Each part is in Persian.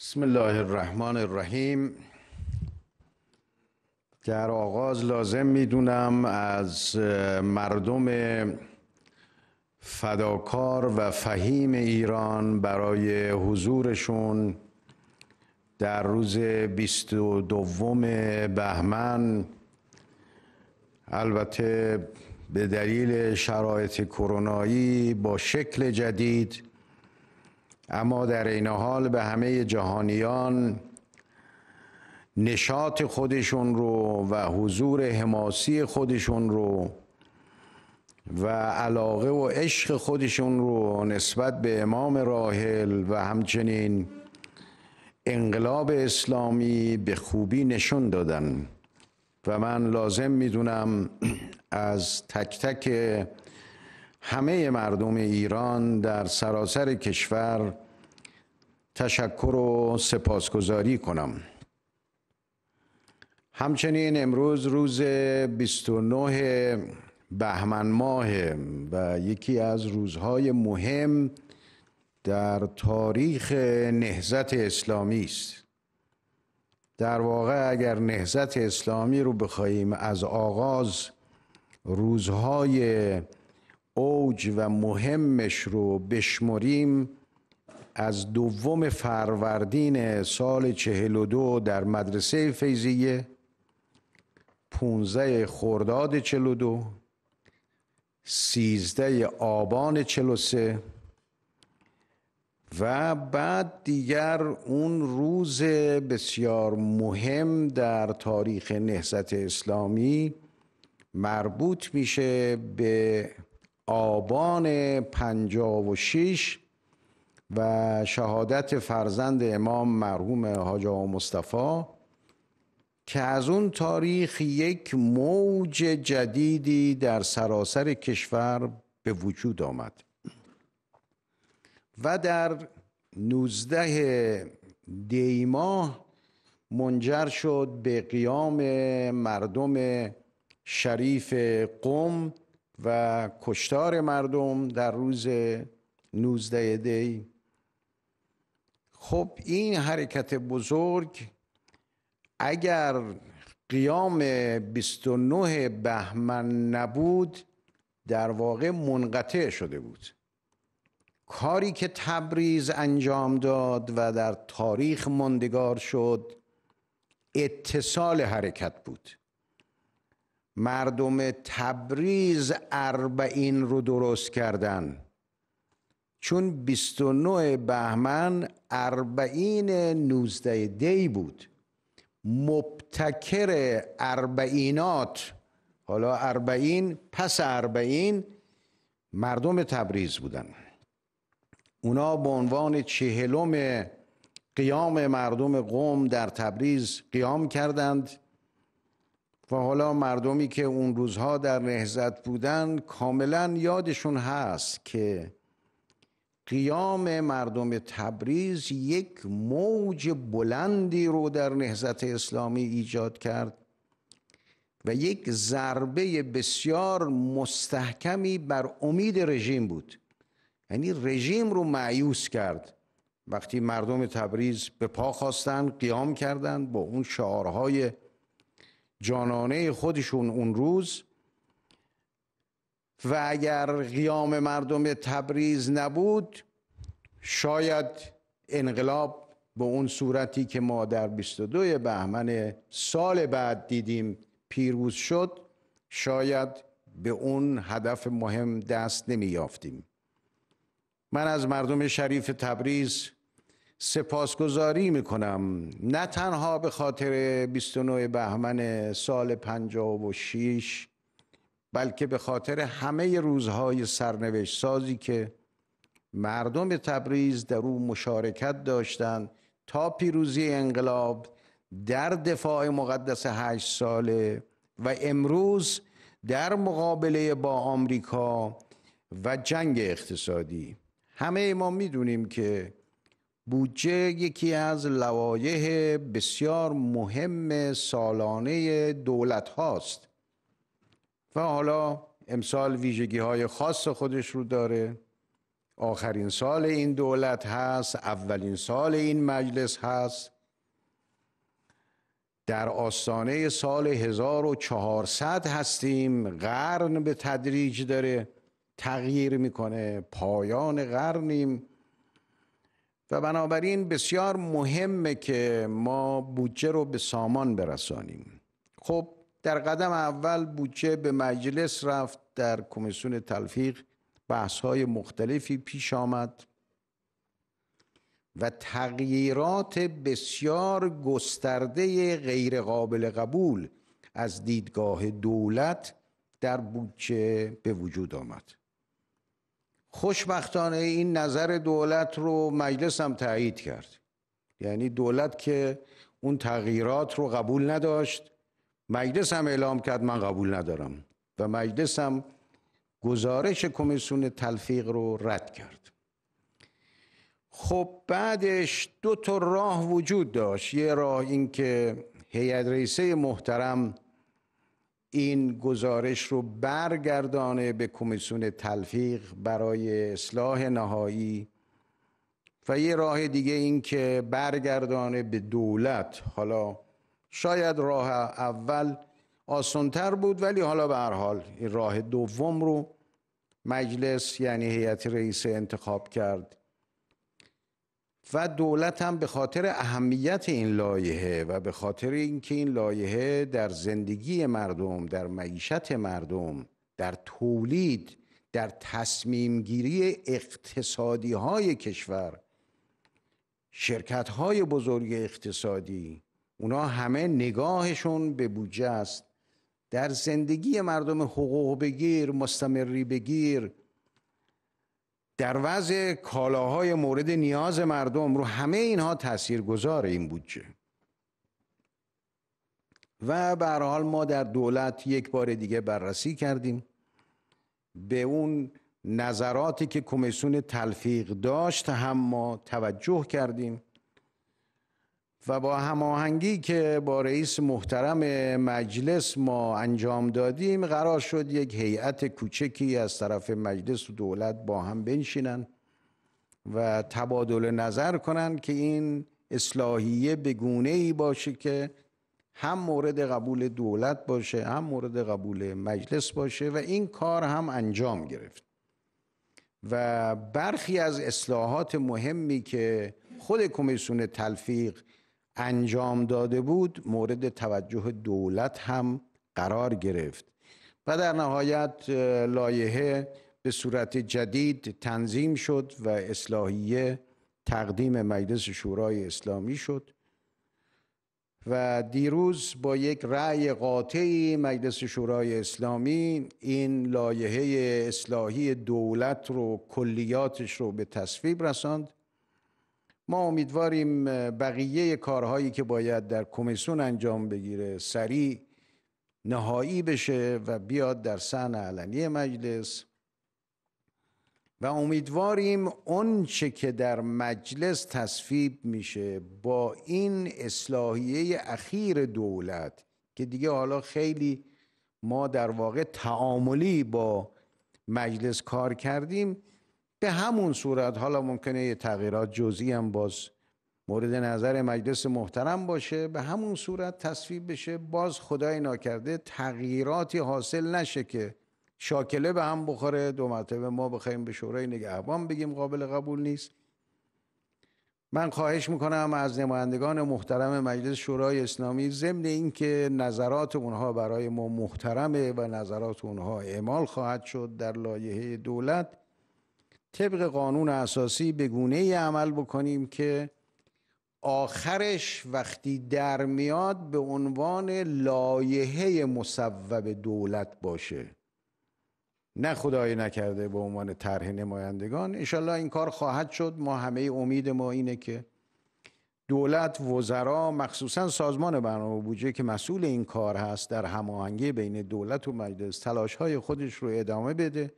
بسم الله الرحمن الرحیم در آغاز لازم میدونم از مردم فداکار و فهیم ایران برای حضورشون در روز دوم بهمن البته به دلیل شرایط کرونایی با شکل جدید اما در این حال به همه جهانیان نشاط خودشون رو و حضور حماسی خودشون رو و علاقه و عشق خودشون رو نسبت به امام راحل و همچنین انقلاب اسلامی به خوبی نشون دادن و من لازم میدونم از تک تک همه مردم ایران در سراسر کشور تشکر و سپاسگزاری کنم همچنین امروز روز 29 بهمن ماه و یکی از روزهای مهم در تاریخ نهزت اسلامی است در واقع اگر نهزت اسلامی رو بخواهیم از آغاز روزهای اوج و مهمش رو بشمریم از دوم فروردین سال 42 در مدرسه فیضیه 15 خرداد 42 13 آبان 43 و بعد دیگر اون روز بسیار مهم در تاریخ نهضت اسلامی مربوط میشه به آبان 56 و شهادت فرزند امام مرحوم حاج آقا مصطفی که از اون تاریخ یک موج جدیدی در سراسر کشور به وجود آمد و در 19 دیماه منجر شد به قیام مردم شریف قوم و کشتار مردم در روز 19 دی خب این حرکت بزرگ اگر قیام 29 بهمن نبود در واقع منقطع شده بود کاری که تبریز انجام داد و در تاریخ ماندگار شد اتصال حرکت بود مردم تبریز اربعین رو درست کردن چون 29 بهمن اربعین 19 دی بود مبتکر اربعینات حالا اربعین پس اربعین مردم تبریز بودن اونا به عنوان چهلم قیام مردم قوم در تبریز قیام کردند و حالا مردمی که اون روزها در نهزت بودند کاملا یادشون هست که قیام مردم تبریز یک موج بلندی رو در نهزت اسلامی ایجاد کرد و یک ضربه بسیار مستحکمی بر امید رژیم بود یعنی رژیم رو معیوس کرد وقتی مردم تبریز به پا خواستند قیام کردند با اون شعارهای جانانه خودشون اون روز و اگر قیام مردم تبریز نبود شاید انقلاب به اون صورتی که ما در 22 بهمن سال بعد دیدیم پیروز شد شاید به اون هدف مهم دست نمی من از مردم شریف تبریز سپاسگزاری میکنم نه تنها به خاطر 29 بهمن سال 56 بلکه به خاطر همه روزهای سرنوشت سازی که مردم تبریز در او مشارکت داشتند تا پیروزی انقلاب در دفاع مقدس هشت ساله و امروز در مقابله با آمریکا و جنگ اقتصادی همه ما میدونیم که بودجه یکی از لوایح بسیار مهم سالانه دولت هاست و حالا امسال ویژگی های خاص خودش رو داره آخرین سال این دولت هست اولین سال این مجلس هست در آستانه سال 1400 هستیم قرن به تدریج داره تغییر میکنه پایان قرنیم و بنابراین بسیار مهمه که ما بودجه رو به سامان برسانیم خب در قدم اول بودجه به مجلس رفت در کمیسیون تلفیق بحث های مختلفی پیش آمد و تغییرات بسیار گسترده غیرقابل قبول از دیدگاه دولت در بودجه به وجود آمد خوشبختانه این نظر دولت رو مجلس هم تایید کرد یعنی دولت که اون تغییرات رو قبول نداشت مجلس هم اعلام کرد من قبول ندارم و مجلس هم گزارش کمیسیون تلفیق رو رد کرد خب بعدش دو تا راه وجود داشت یه راه اینکه هیئت رئیسه محترم این گزارش رو برگردانه به کمیسیون تلفیق برای اصلاح نهایی و یه راه دیگه این که برگردانه به دولت حالا شاید راه اول آسانتر بود ولی حالا به هر حال این راه دوم رو مجلس یعنی هیئت رئیس انتخاب کرد و دولت هم به خاطر اهمیت این لایحه و به خاطر اینکه این لایحه در زندگی مردم در معیشت مردم در تولید در گیری اقتصادی های کشور شرکت های بزرگ اقتصادی اونا همه نگاهشون به بودجه است در زندگی مردم حقوق بگیر مستمری بگیر در وضع کالاهای مورد نیاز مردم رو همه اینها گذاره این بودجه و به حال ما در دولت یک بار دیگه بررسی کردیم به اون نظراتی که کمیسیون تلفیق داشت هم ما توجه کردیم و با هماهنگی که با رئیس محترم مجلس ما انجام دادیم قرار شد یک هیئت کوچکی از طرف مجلس و دولت با هم بنشینن و تبادل نظر کنند که این اصلاحیه به گونه ای باشه که هم مورد قبول دولت باشه هم مورد قبول مجلس باشه و این کار هم انجام گرفت و برخی از اصلاحات مهمی که خود کمیسیون تلفیق انجام داده بود مورد توجه دولت هم قرار گرفت و در نهایت لایحه به صورت جدید تنظیم شد و اصلاحیه تقدیم مجلس شورای اسلامی شد و دیروز با یک رأی قاطعی مجلس شورای اسلامی این لایحه اصلاحی دولت رو کلیاتش رو به تصویب رساند ما امیدواریم بقیه کارهایی که باید در کمیسیون انجام بگیره سریع نهایی بشه و بیاد در سحن علنی مجلس و امیدواریم اون چه که در مجلس تصفیب میشه با این اصلاحیه اخیر دولت که دیگه حالا خیلی ما در واقع تعاملی با مجلس کار کردیم به همون صورت حالا ممکنه یه تغییرات جزئی هم باز مورد نظر مجلس محترم باشه به همون صورت تصویب بشه باز خدای ناکرده تغییراتی حاصل نشه که شاکله به هم بخوره دو مرتبه ما بخوایم به شورای نگهبان بگیم قابل قبول نیست من خواهش میکنم از نمایندگان محترم مجلس شورای اسلامی ضمن اینکه نظرات اونها برای ما محترمه و نظرات اونها اعمال خواهد شد در لایحه دولت طبق قانون اساسی به گونه ای عمل بکنیم که آخرش وقتی در میاد به عنوان لایحه مصوب دولت باشه نه خدای نکرده به عنوان طرح نمایندگان انشالله این کار خواهد شد ما همه امید ما اینه که دولت وزرا مخصوصا سازمان برنامه بودجه که مسئول این کار هست در هماهنگی بین دولت و مجلس تلاش های خودش رو ادامه بده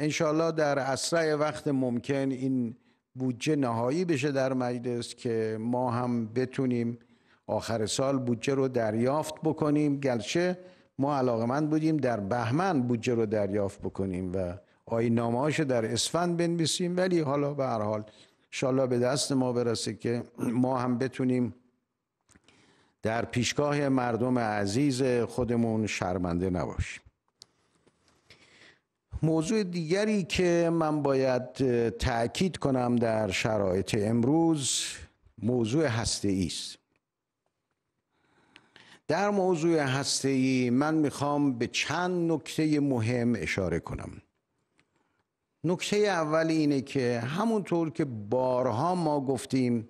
انشالله در اسرع وقت ممکن این بودجه نهایی بشه در مجلس که ما هم بتونیم آخر سال بودجه رو دریافت بکنیم گرچه ما من بودیم در بهمن بودجه رو دریافت بکنیم و آی رو در اسفند بنویسیم ولی حالا به هر حال انشالله به دست ما برسه که ما هم بتونیم در پیشگاه مردم عزیز خودمون شرمنده نباشیم موضوع دیگری که من باید تاکید کنم در شرایط امروز موضوع هسته است در موضوع هسته ای من میخوام به چند نکته مهم اشاره کنم نکته اول اینه که همونطور که بارها ما گفتیم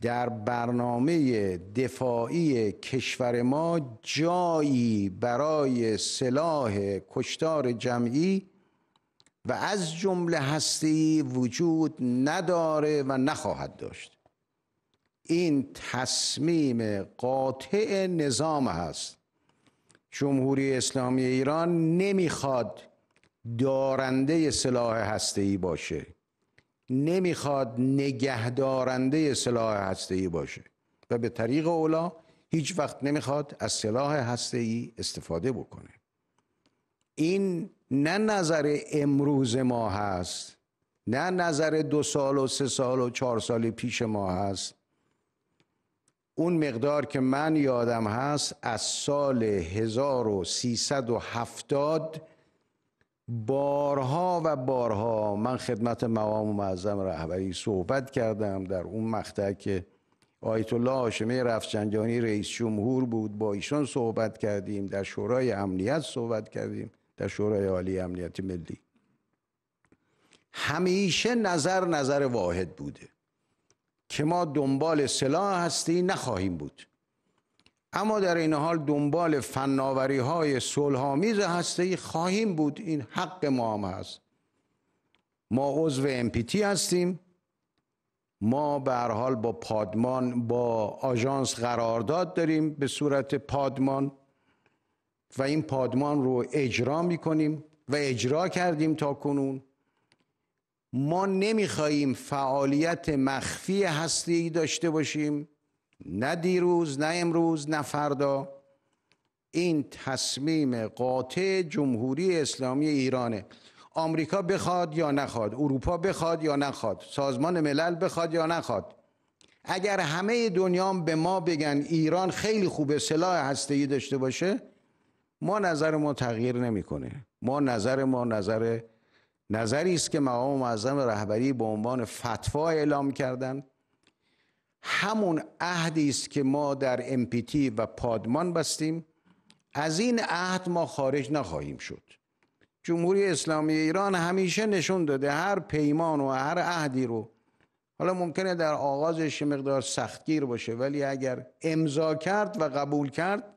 در برنامه دفاعی کشور ما جایی برای سلاح کشتار جمعی و از جمله هستی وجود نداره و نخواهد داشت این تصمیم قاطع نظام هست جمهوری اسلامی ایران نمیخواد دارنده سلاح هسته ای باشه نمیخواد نگهدارنده سلاح ای باشه و به طریق اولا هیچ وقت نمیخواد از سلاح ای استفاده بکنه این نه نظر امروز ما هست نه نظر دو سال و سه سال و چهار سال پیش ما هست اون مقدار که من یادم هست از سال 1370 بارها و بارها من خدمت مقام معظم رهبری صحبت کردم در اون مقطع که آیت الله هاشمی رفسنجانی رئیس جمهور بود با ایشان صحبت کردیم در شورای امنیت صحبت کردیم در شورای عالی امنیت ملی همیشه نظر نظر واحد بوده که ما دنبال سلاح هستی نخواهیم بود اما در این حال دنبال فناوری های سلحامیز هسته خواهیم بود این حق ما هم هست ما عضو امپیتی هستیم ما به حال با پادمان با آژانس قرارداد داریم به صورت پادمان و این پادمان رو اجرا کنیم و اجرا کردیم تا کنون ما خواهیم فعالیت مخفی هستی داشته باشیم نه دیروز نه امروز نه فردا این تصمیم قاطع جمهوری اسلامی ایرانه آمریکا بخواد یا نخواد اروپا بخواد یا نخواد سازمان ملل بخواد یا نخواد اگر همه دنیا به ما بگن ایران خیلی خوبه سلاح ای داشته باشه ما نظر ما تغییر نمیکنه ما نظر ما نظر نظری است که مقام معظم رهبری به عنوان فتوا اعلام کردند همون عهدی است که ما در امپیتی و پادمان بستیم از این عهد ما خارج نخواهیم شد جمهوری اسلامی ایران همیشه نشون داده هر پیمان و هر عهدی رو حالا ممکنه در آغازش مقدار سختگیر باشه ولی اگر امضا کرد و قبول کرد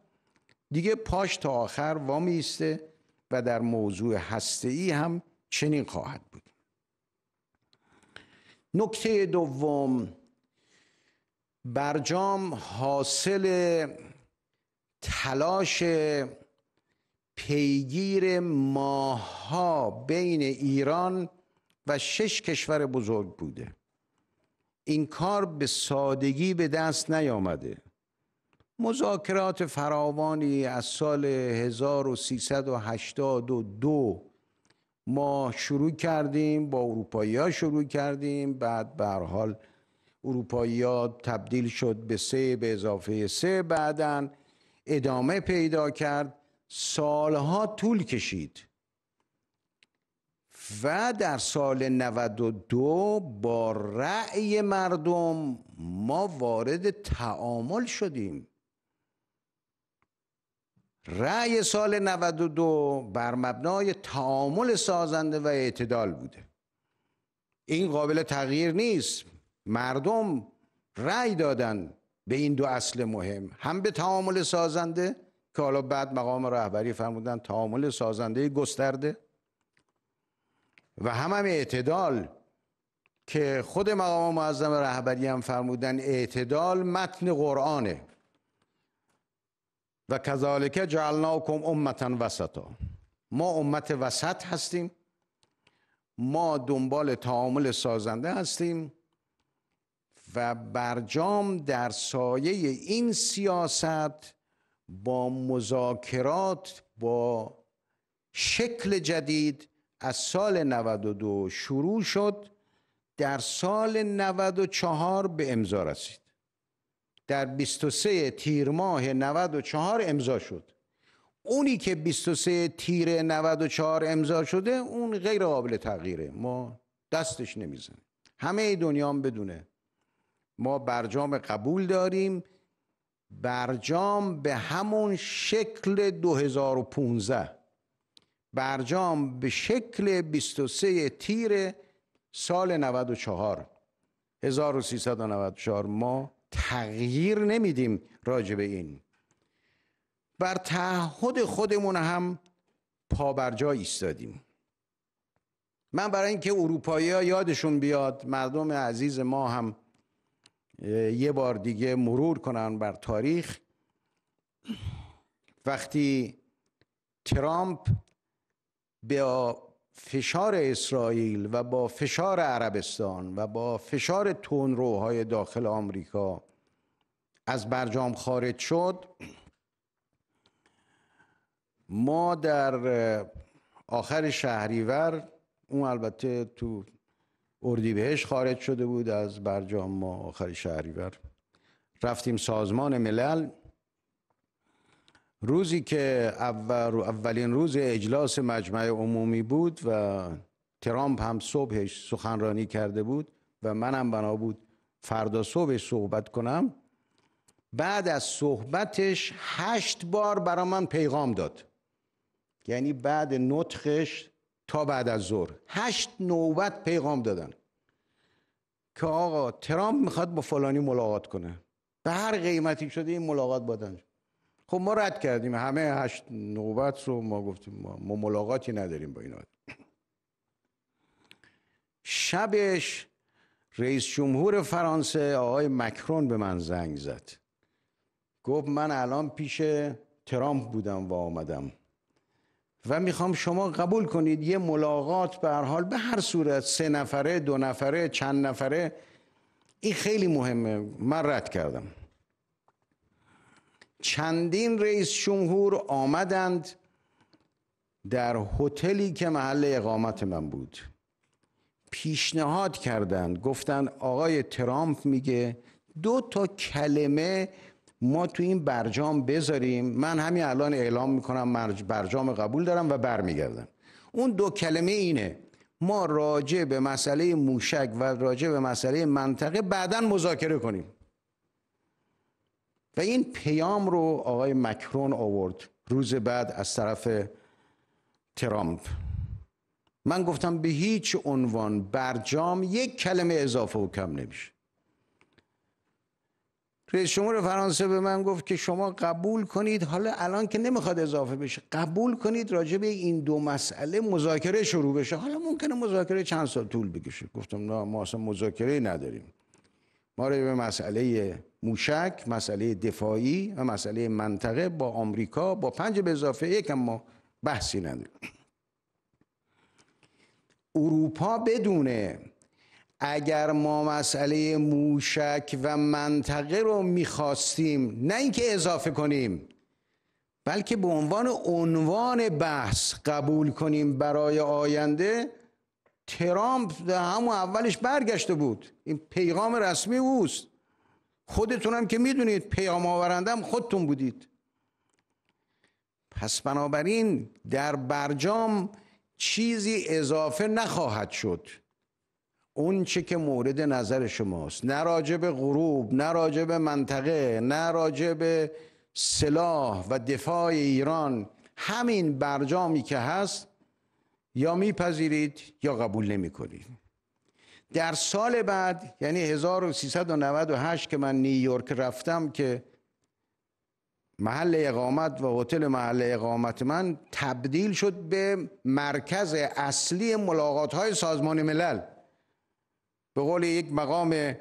دیگه پاش تا آخر وامیسته و در موضوع ای هم چنین خواهد بود نکته دوم برجام حاصل تلاش پیگیر ماها بین ایران و شش کشور بزرگ بوده این کار به سادگی به دست نیامده مذاکرات فراوانی از سال 1382 ما شروع کردیم با اروپایی ها شروع کردیم بعد به حال اروپایی تبدیل شد به سه به اضافه سه بعدا ادامه پیدا کرد سالها طول کشید و در سال 92 با رأی مردم ما وارد تعامل شدیم رأی سال 92 بر مبنای تعامل سازنده و اعتدال بوده این قابل تغییر نیست مردم رأی دادن به این دو اصل مهم هم به تعامل سازنده که حالا بعد مقام رهبری فرمودن تعامل سازنده گسترده و هم هم اعتدال که خود مقام معظم رهبری هم فرمودن اعتدال متن قرآنه و کذالکه جعلناکم امتا وسطا ما امت وسط هستیم ما دنبال تعامل سازنده هستیم و برجام در سایه این سیاست با مذاکرات با شکل جدید از سال 92 شروع شد در سال 94 به امضا رسید در 23 تیر ماه 94 امضا شد اونی که 23 تیر 94 امضا شده اون غیر قابل تغییره ما دستش نمیزنیم همه دنیا هم بدونه ما برجام قبول داریم برجام به همون شکل 2015 برجام به شکل 23 تیر سال 94 1394 ما تغییر نمیدیم راجع به این بر تعهد خودمون هم پا بر ایستادیم من برای اینکه اروپایی یادشون بیاد مردم عزیز ما هم یه بار دیگه مرور کنن بر تاریخ وقتی ترامپ با فشار اسرائیل و با فشار عربستان و با فشار تونروهای داخل آمریکا از برجام خارج شد ما در آخر شهریور اون البته تو اردیبهش خارج شده بود از برجام ما آخر شهریور رفتیم سازمان ملل روزی که اول اولین روز اجلاس مجمع عمومی بود و ترامپ هم صبحش سخنرانی کرده بود و منم بنا بود فردا صبح صحبت کنم بعد از صحبتش هشت بار برا من پیغام داد یعنی بعد نطخش تا بعد از ظهر هشت نوبت پیغام دادن که آقا ترامپ میخواد با فلانی ملاقات کنه به هر قیمتی شده این ملاقات بادن خب ما رد کردیم همه هشت نوبت رو ما گفتیم ما, ملاقاتی نداریم با این شبش رئیس جمهور فرانسه آقای مکرون به من زنگ زد گفت من الان پیش ترامپ بودم و آمدم و میخوام شما قبول کنید یه ملاقات به هر حال به هر صورت سه نفره دو نفره چند نفره این خیلی مهمه من رد کردم چندین رئیس جمهور آمدند در هتلی که محل اقامت من بود پیشنهاد کردند گفتند آقای ترامپ میگه دو تا کلمه ما تو این برجام بذاریم من همین الان اعلام میکنم برجام قبول دارم و برمیگردم اون دو کلمه اینه ما راجع به مسئله موشک و راجع به مسئله منطقه بعدا مذاکره کنیم و این پیام رو آقای مکرون آورد روز بعد از طرف ترامپ من گفتم به هیچ عنوان برجام یک کلمه اضافه و کم نمیشه رئیس جمهور فرانسه به من گفت که شما قبول کنید حالا الان که نمیخواد اضافه بشه قبول کنید راجع به این دو مسئله مذاکره شروع بشه حالا ممکنه مذاکره چند سال طول بکشه گفتم نه ما اصلا مذاکره نداریم ما راجع به مسئله موشک مسئله دفاعی و مسئله منطقه با آمریکا با پنج به اضافه یک ما بحثی نداریم اروپا بدونه اگر ما مسئله موشک و منطقه رو میخواستیم نه اینکه اضافه کنیم بلکه به عنوان عنوان بحث قبول کنیم برای آینده ترامپ همون اولش برگشته بود این پیغام رسمی اوست خودتونم که میدونید پیام آورندم خودتون بودید پس بنابراین در برجام چیزی اضافه نخواهد شد اون که مورد نظر شماست نه به غروب نه به منطقه نه به سلاح و دفاع ایران همین برجامی که هست یا میپذیرید یا قبول کنید در سال بعد یعنی 1398 که من نیویورک رفتم که محل اقامت و هتل محل اقامت من تبدیل شد به مرکز اصلی ملاقات های سازمان ملل به قول یک مقام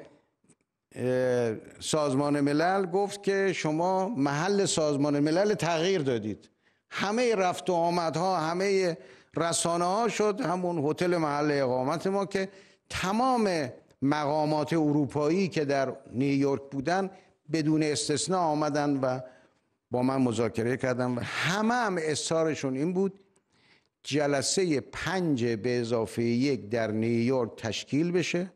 سازمان ملل گفت که شما محل سازمان ملل تغییر دادید همه رفت و آمدها همه رسانه ها شد همون هتل محل اقامت ما که تمام مقامات اروپایی که در نیویورک بودن بدون استثنا آمدن و با من مذاکره کردن و همه هم اصحارشون این بود جلسه پنج به اضافه یک در نیویورک تشکیل بشه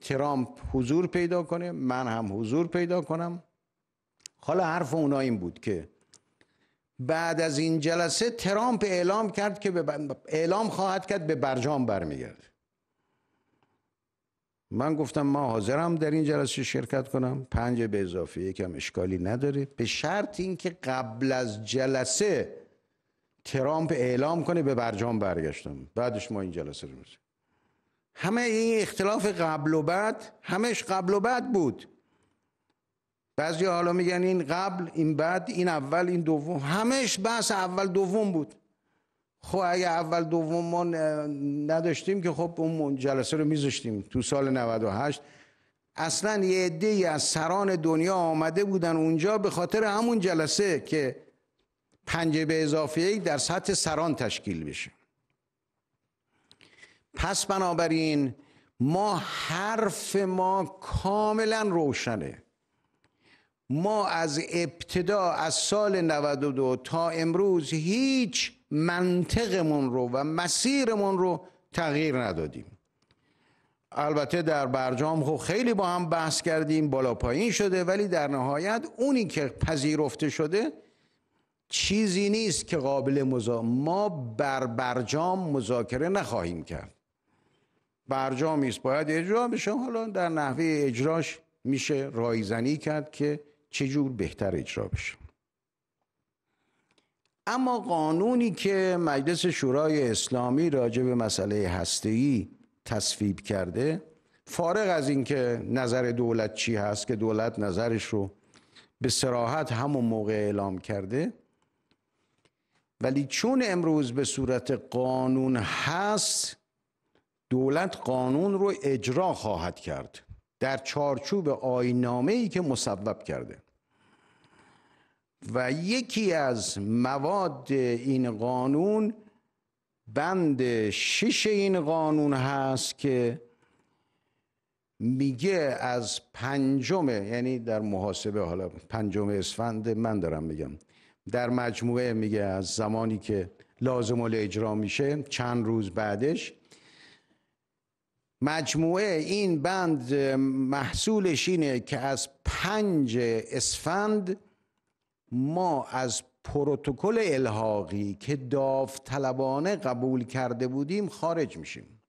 ترامپ حضور پیدا کنه من هم حضور پیدا کنم حالا حرف اونا این بود که بعد از این جلسه ترامپ اعلام کرد که به اعلام خواهد کرد به برجام برمیگرد من گفتم ما حاضرم در این جلسه شرکت کنم پنج به اضافه یکم اشکالی نداره به شرط اینکه قبل از جلسه ترامپ اعلام کنه به برجام برگشتم بعدش ما این جلسه رو میزیم همه این اختلاف قبل و بعد همش قبل و بعد بود بعضی حالا میگن این قبل این بعد این اول این دوم همش بحث اول دوم بود خب اگه اول دوم ما نداشتیم که خب اون جلسه رو میذاشتیم تو سال 98 اصلا یه عده از سران دنیا آمده بودن اونجا به خاطر همون جلسه که پنجه به اضافه یک در سطح سران تشکیل بشه پس بنابراین ما حرف ما کاملا روشنه ما از ابتدا از سال 92 تا امروز هیچ منطقمون رو و مسیرمون رو تغییر ندادیم البته در برجام خب خیلی با هم بحث کردیم بالا پایین شده ولی در نهایت اونی که پذیرفته شده چیزی نیست که قابل مزا ما بر برجام مذاکره نخواهیم کرد برجامی است باید اجرا بشه حالا در نحوه اجراش میشه رایزنی کرد که جور بهتر اجرا بشه اما قانونی که مجلس شورای اسلامی راجع به مسئله هسته‌ای تصویب کرده فارغ از اینکه نظر دولت چی هست که دولت نظرش رو به سراحت همون موقع اعلام کرده ولی چون امروز به صورت قانون هست دولت قانون رو اجرا خواهد کرد در چارچوب آینامه ای که مصوب کرده و یکی از مواد این قانون بند شش این قانون هست که میگه از پنجم یعنی در محاسبه حالا پنجم اسفند من دارم میگم در مجموعه میگه از زمانی که لازم الاجرا میشه چند روز بعدش مجموعه این بند محصولش اینه که از پنج اسفند ما از پروتکل الحاقی که داوطلبانه قبول کرده بودیم خارج میشیم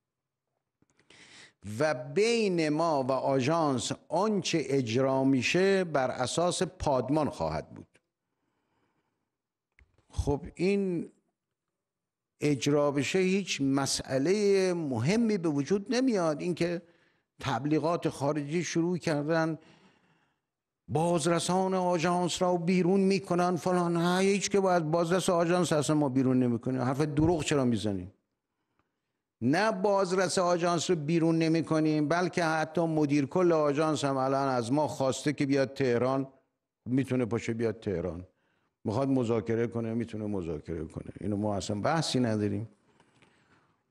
و بین ما و آژانس آنچه اجرا میشه بر اساس پادمان خواهد بود خب این اجرا بشه هیچ مسئله مهمی به وجود نمیاد اینکه تبلیغات خارجی شروع کردن بازرسان آژانس را بیرون میکنن فلان ها هیچ که باید بازرس آژانس اصلا ما بیرون نمیکنیم حرف دروغ چرا میزنیم نه بازرس آژانس رو بیرون نمیکنیم بلکه حتی مدیر کل آژانس هم الان از ما خواسته که بیاد تهران میتونه پاشه بیاد تهران میخواد مذاکره کنه میتونه مذاکره کنه اینو ما اصلا بحثی نداریم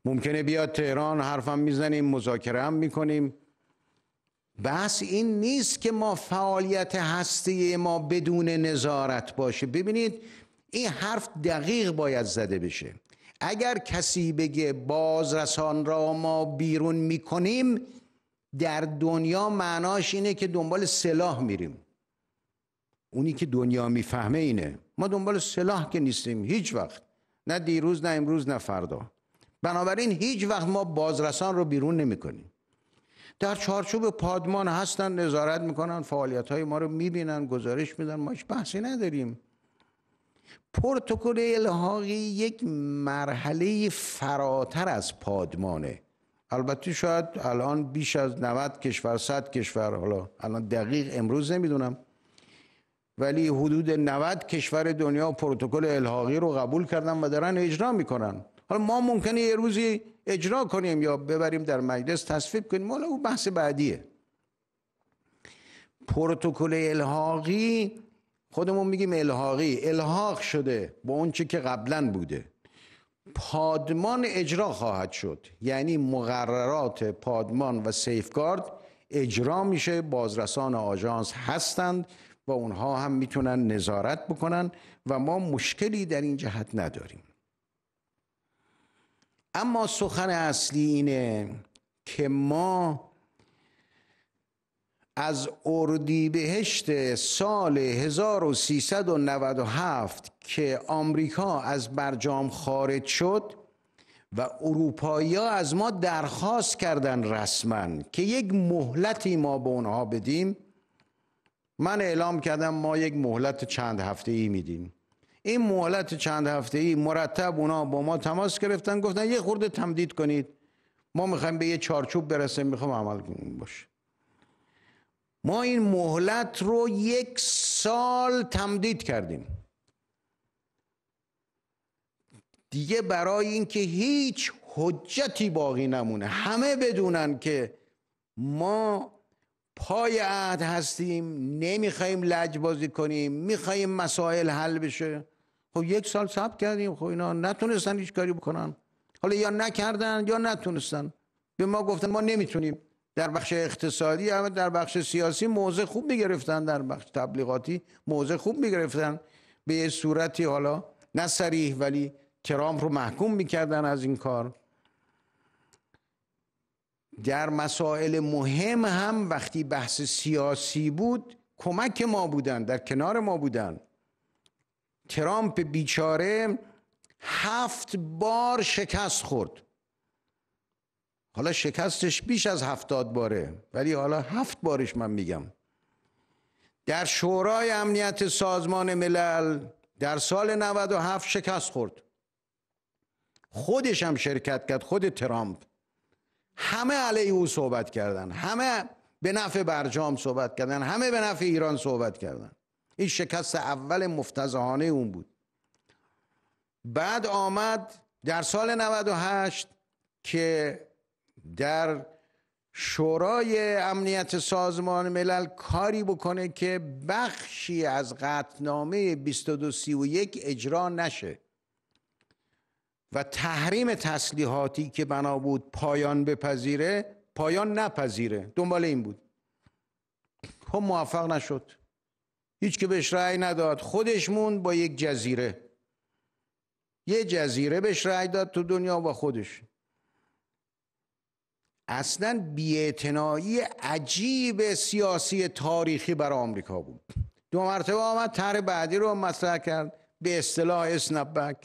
ممکنه بیاد تهران حرفم میزنیم مذاکره هم میکنیم بحث این نیست که ما فعالیت هستی ما بدون نظارت باشه ببینید این حرف دقیق باید زده بشه اگر کسی بگه بازرسان را ما بیرون میکنیم در دنیا معناش اینه که دنبال سلاح میریم اونی که دنیا میفهمه اینه ما دنبال سلاح که نیستیم هیچ وقت نه دیروز نه امروز نه فردا بنابراین هیچ وقت ما بازرسان رو بیرون نمی کنیم در چارچوب پادمان هستن نظارت میکنن فعالیت های ما رو میبینن گزارش میدن ما هیچ بحثی نداریم پروتکل الحاقی یک مرحله فراتر از پادمانه البته شاید الان بیش از 90 کشور 100 کشور حالا الان دقیق امروز نمیدونم ولی حدود 90 کشور دنیا پروتکل الحاقی رو قبول کردن و دارن اجرا میکنن حالا ما ممکنه یه روزی اجرا کنیم یا ببریم در مجلس تصویب کنیم حالا او بحث بعدیه پروتکل الحاقی خودمون میگیم الحاقی الحاق شده با اون چی که قبلا بوده پادمان اجرا خواهد شد یعنی مقررات پادمان و سیفگارد اجرا میشه بازرسان آژانس هستند و اونها هم میتونن نظارت بکنن و ما مشکلی در این جهت نداریم اما سخن اصلی اینه که ما از اردیبهشت سال 1397 که آمریکا از برجام خارج شد و اروپایی ها از ما درخواست کردن رسما که یک مهلتی ما به اونها بدیم من اعلام کردم ما یک مهلت چند هفته ای میدیم این مهلت چند هفته ای مرتب اونا با ما تماس گرفتن گفتن یه خورده تمدید کنید ما میخوایم به یه چارچوب برسیم میخوام عمل باشه ما این مهلت رو یک سال تمدید کردیم دیگه برای اینکه هیچ حجتی باقی نمونه همه بدونن که ما پای عهد هستیم نمیخوایم لج بازی کنیم میخوایم مسائل حل بشه خب یک سال صبر کردیم خب اینا نتونستن هیچ کاری بکنن حالا یا نکردن یا نتونستن به ما گفتن ما نمیتونیم در بخش اقتصادی هم در بخش سیاسی موضع خوب میگرفتن در بخش تبلیغاتی موضع خوب میگرفتن به صورتی حالا نه سریح ولی ترامپ رو محکوم میکردن از این کار در مسائل مهم هم وقتی بحث سیاسی بود کمک ما بودن در کنار ما بودن ترامپ بیچاره هفت بار شکست خورد حالا شکستش بیش از هفتاد باره ولی حالا هفت بارش من میگم در شورای امنیت سازمان ملل در سال 97 شکست خورد خودش هم شرکت کرد خود ترامپ همه علیه او صحبت کردن همه به نفع برجام صحبت کردن همه به نفع ایران صحبت کردن این شکست اول مفتزهانه اون بود بعد آمد در سال 98 که در شورای امنیت سازمان ملل کاری بکنه که بخشی از قطنامه 2231 اجرا نشه و تحریم تسلیحاتی که بنا بود پایان بپذیره پایان نپذیره دنبال این بود خب موفق نشد هیچ که بهش رأی نداد خودش موند با یک جزیره یه جزیره بهش رأی داد تو دنیا و خودش اصلا بیاعتنایی عجیب سیاسی تاریخی برای آمریکا بود دو مرتبه آمد طرح بعدی رو مطرح کرد به اصطلاح اسنپ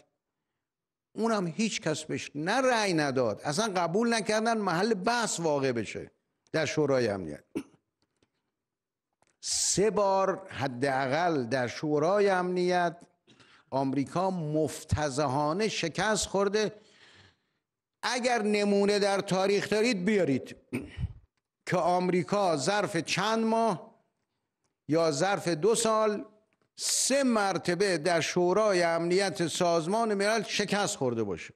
اونم هیچ کس بهش نه نداد اصلا قبول نکردن محل بحث واقع بشه در شورای امنیت سه بار حداقل در شورای امنیت آمریکا مفتزهانه شکست خورده اگر نمونه در تاریخ دارید بیارید که آمریکا ظرف چند ماه یا ظرف دو سال سه مرتبه در شورای امنیت سازمان ملل شکست خورده باشه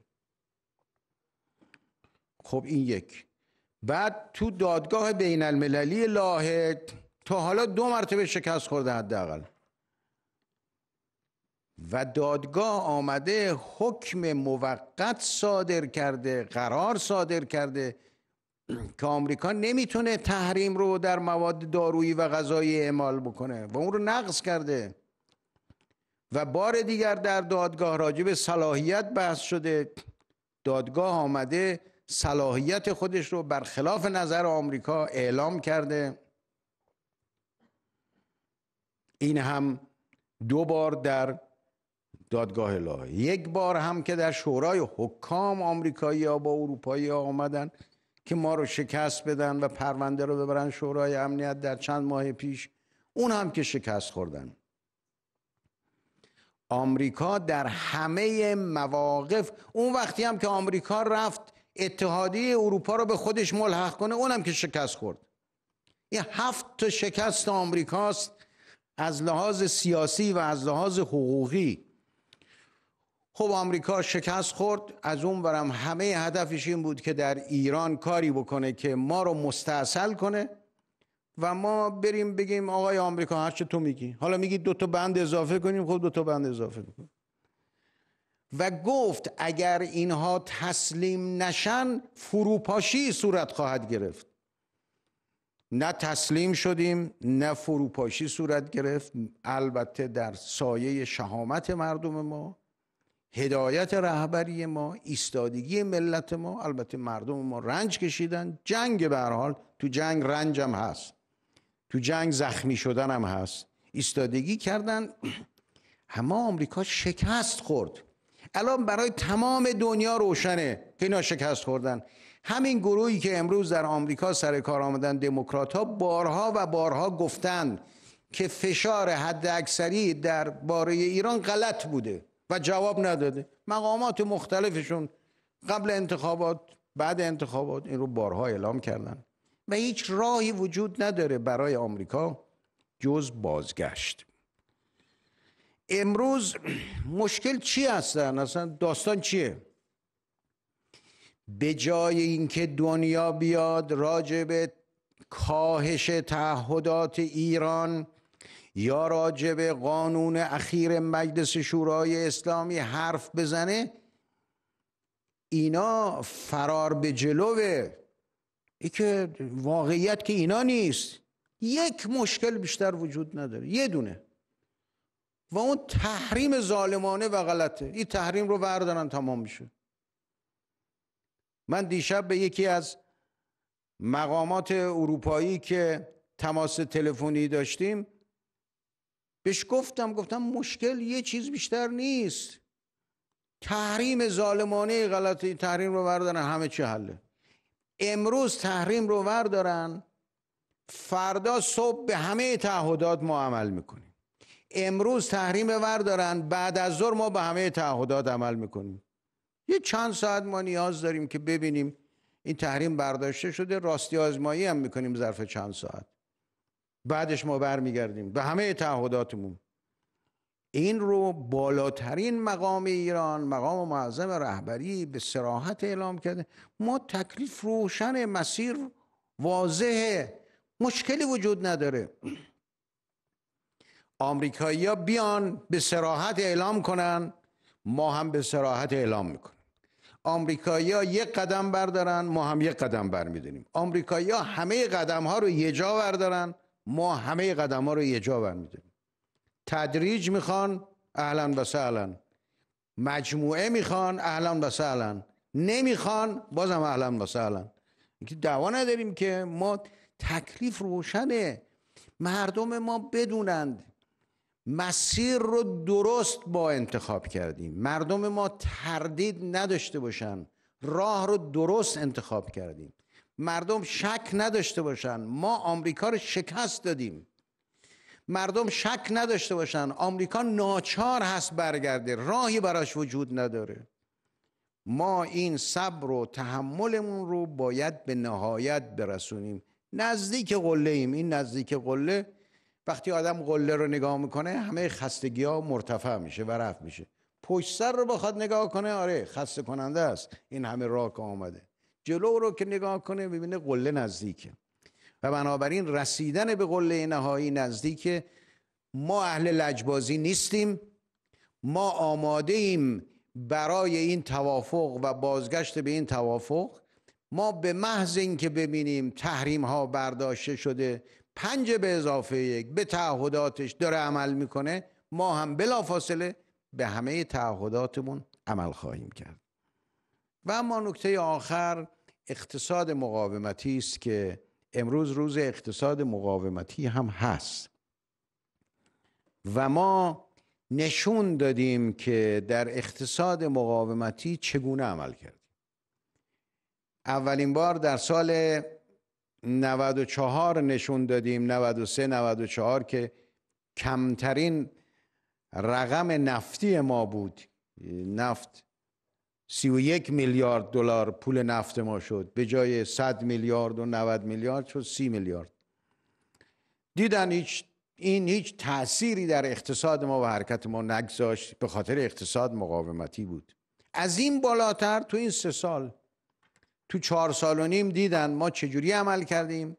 خب این یک بعد تو دادگاه بین المللی لاهه تا حالا دو مرتبه شکست خورده حداقل و دادگاه آمده حکم موقت صادر کرده قرار صادر کرده که آمریکا نمیتونه تحریم رو در مواد دارویی و غذایی اعمال بکنه و اون رو نقض کرده و بار دیگر در دادگاه راجب به صلاحیت بحث شده دادگاه آمده صلاحیت خودش رو برخلاف نظر آمریکا اعلام کرده این هم دو بار در دادگاه لاهه یک بار هم که در شورای حکام آمریکایی ها با اروپایی ها آمدن که ما رو شکست بدن و پرونده رو ببرن شورای امنیت در چند ماه پیش اون هم که شکست خوردن آمریکا در همه مواقف اون وقتی هم که آمریکا رفت اتحادیه اروپا رو به خودش ملحق کنه اونم که شکست خورد این هفت تا شکست آمریکاست از لحاظ سیاسی و از لحاظ حقوقی خب آمریکا شکست خورد از اون برم همه هدفش این بود که در ایران کاری بکنه که ما رو مستاصل کنه و ما بریم بگیم آقای آمریکا هر چه تو میگی حالا میگی دو تا بند اضافه کنیم خب دو تا بند اضافه کنیم و گفت اگر اینها تسلیم نشن فروپاشی صورت خواهد گرفت نه تسلیم شدیم نه فروپاشی صورت گرفت البته در سایه شهامت مردم ما هدایت رهبری ما ایستادگی ملت ما البته مردم ما رنج کشیدن جنگ به حال تو جنگ رنجم هست تو جنگ زخمی شدن هم هست ایستادگی کردن همه آمریکا شکست خورد الان برای تمام دنیا روشنه که اینا شکست خوردن همین گروهی که امروز در آمریکا سر کار آمدن دموکرات ها بارها و بارها گفتند که فشار حد اکثری در باره ایران غلط بوده و جواب نداده مقامات مختلفشون قبل انتخابات بعد انتخابات این رو بارها اعلام کردن و هیچ راهی وجود نداره برای آمریکا جز بازگشت امروز مشکل چی هستن اصلا داستان چیه به جای اینکه دنیا بیاد راجع به کاهش تعهدات ایران یا راجع به قانون اخیر مجلس شورای اسلامی حرف بزنه اینا فرار به جلوه ای که واقعیت که اینا نیست یک مشکل بیشتر وجود نداره یه دونه و اون تحریم ظالمانه و غلطه این تحریم رو بردارن تمام میشه من دیشب به یکی از مقامات اروپایی که تماس تلفنی داشتیم بهش گفتم گفتم مشکل یه چیز بیشتر نیست تحریم ظالمانه غلطه تحریم رو بردارن همه چی حله امروز تحریم رو وردارن فردا صبح به همه تعهدات ما عمل میکنیم امروز تحریم وردارن بعد از ظهر ما به همه تعهدات عمل میکنیم یه چند ساعت ما نیاز داریم که ببینیم این تحریم برداشته شده راستی آزمایی هم میکنیم ظرف چند ساعت بعدش ما برمیگردیم به همه تعهداتمون این رو بالاترین مقام ایران مقام معظم رهبری به سراحت اعلام کرده ما تکلیف روشن مسیر واضحه مشکلی وجود نداره آمریکایی ها بیان به سراحت اعلام کنن ما هم به سراحت اعلام میکنیم آمریکایی ها یک قدم بردارن ما هم یک قدم برمیداریم آمریکایی ها همه قدم ها رو یه جا بردارن ما همه قدم ها رو یه جا برمیداریم تدریج میخوان اهلا و سهلا مجموعه میخوان اهلا و سهلا نمیخوان بازم اهلا و سهلا دعوا نداریم که ما تکلیف روشنه مردم ما بدونند مسیر رو درست با انتخاب کردیم مردم ما تردید نداشته باشن راه رو درست انتخاب کردیم مردم شک نداشته باشن ما آمریکا رو شکست دادیم مردم شک نداشته باشن آمریکا ناچار هست برگرده راهی براش وجود نداره ما این صبر و تحملمون رو باید به نهایت برسونیم نزدیک قله ایم این نزدیک قله وقتی آدم قله رو نگاه میکنه همه خستگی ها مرتفع میشه و رفت میشه پشت سر رو بخواد نگاه کنه آره خسته کننده است این همه راه که آمده جلو رو که نگاه کنه ببینه قله نزدیکه و بنابراین رسیدن به قله نهایی نزدیک ما اهل لجبازی نیستیم ما آماده ایم برای این توافق و بازگشت به این توافق ما به محض اینکه ببینیم تحریم ها برداشته شده پنج به اضافه یک به تعهداتش داره عمل میکنه ما هم بلافاصله به همه تعهداتمون عمل خواهیم کرد و اما نکته آخر اقتصاد مقاومتی است که امروز روز اقتصاد مقاومتی هم هست و ما نشون دادیم که در اقتصاد مقاومتی چگونه عمل کردیم اولین بار در سال 94 نشون دادیم 93 94 که کمترین رقم نفتی ما بود نفت یک میلیارد دلار پول نفت ما شد به جای 100 میلیارد و 90 میلیارد شد 30 میلیارد دیدن هیچ این هیچ تأثیری در اقتصاد ما و حرکت ما نگذاشت به خاطر اقتصاد مقاومتی بود از این بالاتر تو این سه سال تو چهار سال و نیم دیدن ما چجوری عمل کردیم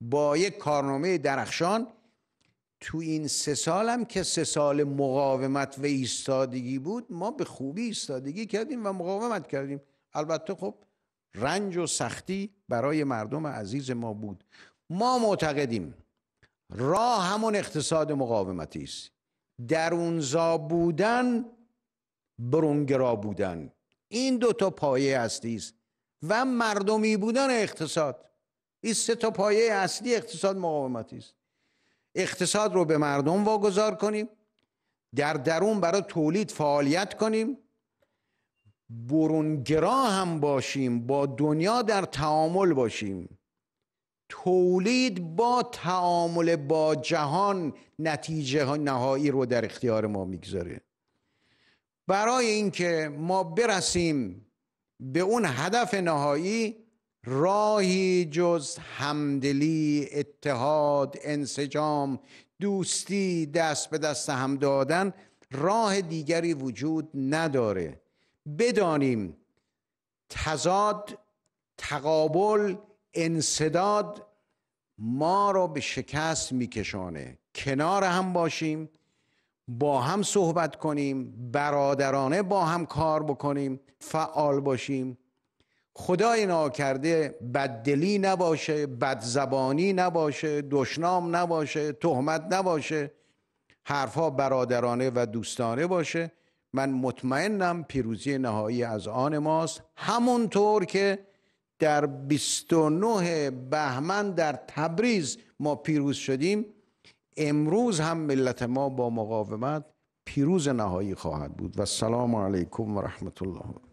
با یک کارنامه درخشان تو این سه سالم که سه سال مقاومت و ایستادگی بود ما به خوبی ایستادگی کردیم و مقاومت کردیم البته خب رنج و سختی برای مردم عزیز ما بود ما معتقدیم راه همون اقتصاد مقاومتی است درونزا بودن برونگرا بودن این دو تا پایه اصلی است و مردمی بودن اقتصاد این سه تا پایه اصلی اقتصاد مقاومتی است اقتصاد رو به مردم واگذار کنیم در درون برای تولید فعالیت کنیم برونگرا هم باشیم با دنیا در تعامل باشیم تولید با تعامل با جهان نتیجه نهایی رو در اختیار ما میگذاره برای اینکه ما برسیم به اون هدف نهایی راهی جز همدلی اتحاد انسجام دوستی دست به دست هم دادن راه دیگری وجود نداره بدانیم تضاد تقابل انصداد ما را به شکست میکشانه کنار هم باشیم با هم صحبت کنیم برادرانه با هم کار بکنیم فعال باشیم خدای ناکرده بددلی نباشه بدزبانی نباشه دشنام نباشه تهمت نباشه حرفها برادرانه و دوستانه باشه من مطمئنم پیروزی نهایی از آن ماست همونطور که در 29 بهمن در تبریز ما پیروز شدیم امروز هم ملت ما با مقاومت پیروز نهایی خواهد بود و سلام علیکم و رحمت الله